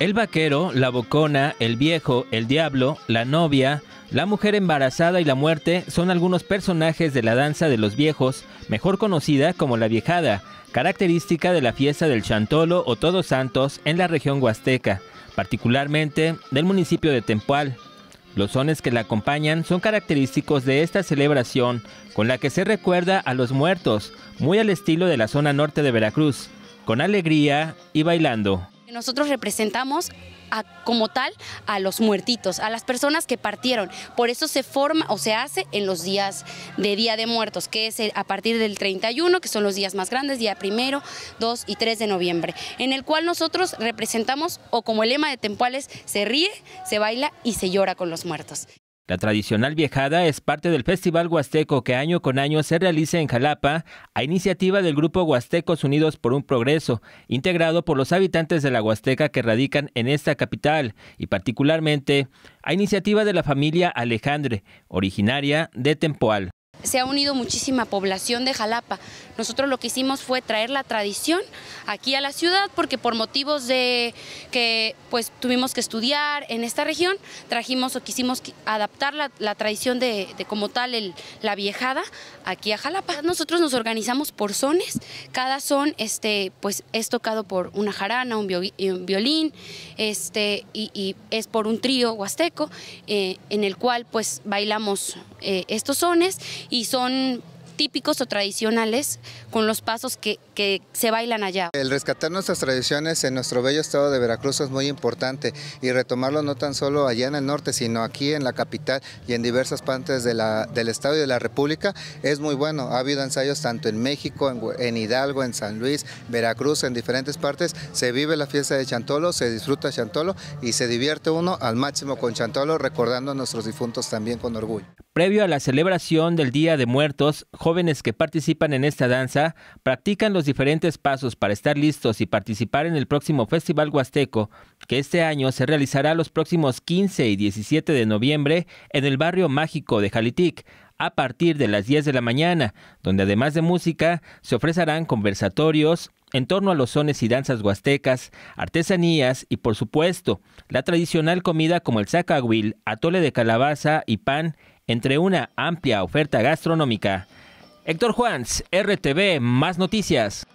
El vaquero, la bocona, el viejo, el diablo, la novia, la mujer embarazada y la muerte son algunos personajes de la danza de los viejos, mejor conocida como la viejada, característica de la fiesta del Chantolo o Todos Santos en la región huasteca, particularmente del municipio de Tempual. Los sones que la acompañan son característicos de esta celebración, con la que se recuerda a los muertos, muy al estilo de la zona norte de Veracruz, con alegría y bailando. Nosotros representamos como tal a los muertitos, a las personas que partieron. Por eso se forma o se hace en los días de Día de Muertos, que es a partir del 31, que son los días más grandes, día primero, 2 y 3 de noviembre, en el cual nosotros representamos, o como el lema de Tempuales, se ríe, se baila y se llora con los muertos. La tradicional viejada es parte del Festival Huasteco que año con año se realiza en Jalapa a iniciativa del grupo Huastecos Unidos por un Progreso, integrado por los habitantes de la Huasteca que radican en esta capital y particularmente a iniciativa de la familia Alejandre, originaria de Tempoal se ha unido muchísima población de Jalapa. Nosotros lo que hicimos fue traer la tradición aquí a la ciudad porque por motivos de que pues tuvimos que estudiar en esta región, trajimos o quisimos adaptar la, tradición de, como tal la viejada aquí a Jalapa. Nosotros nos organizamos por zones, cada son este, pues es tocado por una jarana, un, violín, este, y, es por un trío huasteco eh, en el cual pues bailamos eh, estos sones y son típicos o tradicionales con los pasos que, se bailan allá. El rescatar nuestras tradiciones en nuestro bello estado de Veracruz es muy importante y retomarlo no tan solo allá en el norte, sino aquí en la capital y en diversas partes de del estado y de la república es muy bueno. Ha habido ensayos tanto en México, en, en, Hidalgo, en San Luis, Veracruz, en diferentes partes. Se vive la fiesta de Chantolo, se disfruta Chantolo y se divierte uno al máximo con Chantolo, recordando a nuestros difuntos también con orgullo. Previo a la celebración del Día de Muertos, jóvenes que participan en esta danza practican los diferentes pasos para estar listos y participar en el próximo Festival Huasteco, que este año se realizará los próximos 15 y 17 de noviembre en el barrio mágico de Jalitic, a partir de las 10 de la mañana, donde además de música se ofrecerán conversatorios en torno a los sones y danzas huastecas, artesanías y por supuesto la tradicional comida como el sacahuil, atole de calabaza y pan entre una amplia oferta gastronómica. Héctor Juans, RTV, más noticias.